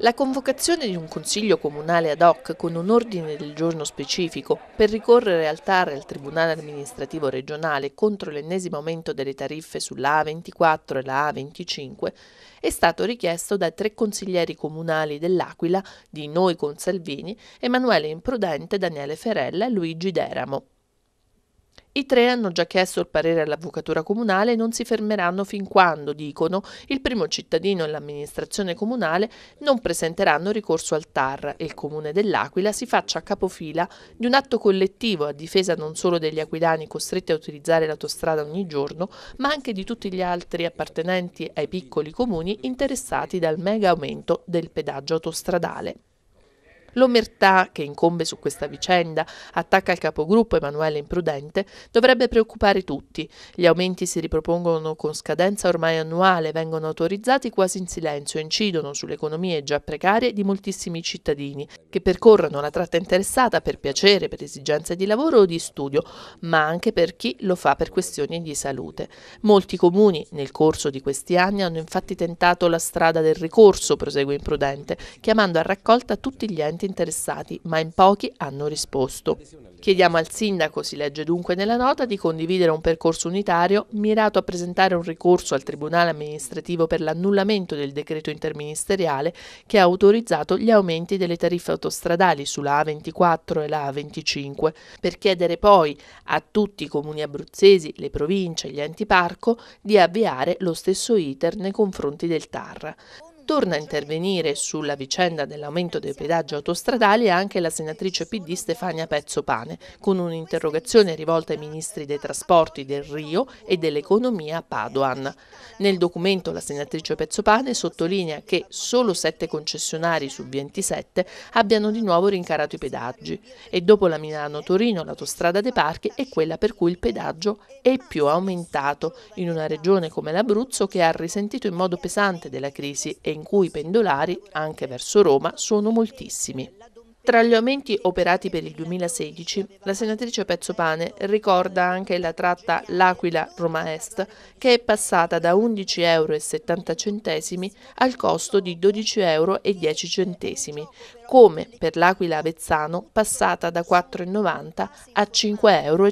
La convocazione di un consiglio comunale ad hoc con un ordine del giorno specifico per ricorrere al TAR e al Tribunale amministrativo regionale contro l'ennesimo aumento delle tariffe sulla A24 e la A25 è stato richiesto dai tre consiglieri comunali dell'Aquila di Noi con Salvini, Emanuele Imprudente, Daniele Ferella e Luigi Deramo. I tre hanno già chiesto il parere all'avvocatura comunale e non si fermeranno fin quando, dicono, il primo cittadino e l'amministrazione comunale non presenteranno ricorso al TAR e il comune dell'Aquila si faccia capofila di un atto collettivo a difesa non solo degli aquilani costretti a utilizzare l'autostrada ogni giorno, ma anche di tutti gli altri appartenenti ai piccoli comuni interessati dal mega aumento del pedaggio autostradale. L'omertà che incombe su questa vicenda, attacca il capogruppo Emanuele Imprudente, dovrebbe preoccupare tutti. Gli aumenti si ripropongono con scadenza ormai annuale, vengono autorizzati quasi in silenzio, incidono sulle economie già precarie di moltissimi cittadini che percorrono la tratta interessata per piacere, per esigenze di lavoro o di studio, ma anche per chi lo fa per questioni di salute. Molti comuni nel corso di questi anni hanno infatti tentato la strada del ricorso, prosegue Imprudente, chiamando a raccolta tutti gli enti interessati, ma in pochi hanno risposto. Chiediamo al sindaco, si legge dunque nella nota, di condividere un percorso unitario mirato a presentare un ricorso al Tribunale amministrativo per l'annullamento del decreto interministeriale che ha autorizzato gli aumenti delle tariffe autostradali sulla A24 e la A25, per chiedere poi a tutti i comuni abruzzesi, le province e gli enti parco di avviare lo stesso iter nei confronti del TAR. Torna a intervenire sulla vicenda dell'aumento dei pedaggi autostradali anche la senatrice PD Stefania Pezzopane, con un'interrogazione rivolta ai ministri dei trasporti del Rio e dell'economia Padoan. Nel documento la senatrice Pezzopane sottolinea che solo 7 concessionari su 27 abbiano di nuovo rincarato i pedaggi e dopo la Milano-Torino l'autostrada dei parchi è quella per cui il pedaggio è più aumentato in una regione come l'Abruzzo che ha risentito in modo pesante della crisi e in cui i pendolari, anche verso Roma, sono moltissimi. Tra gli aumenti operati per il 2016, la senatrice Pezzopane ricorda anche la tratta L'Aquila-Roma Est, che è passata da 11,70 euro al costo di 12,10 euro, come per L'Aquila-Avezzano passata da 4,90 a 5,50 euro.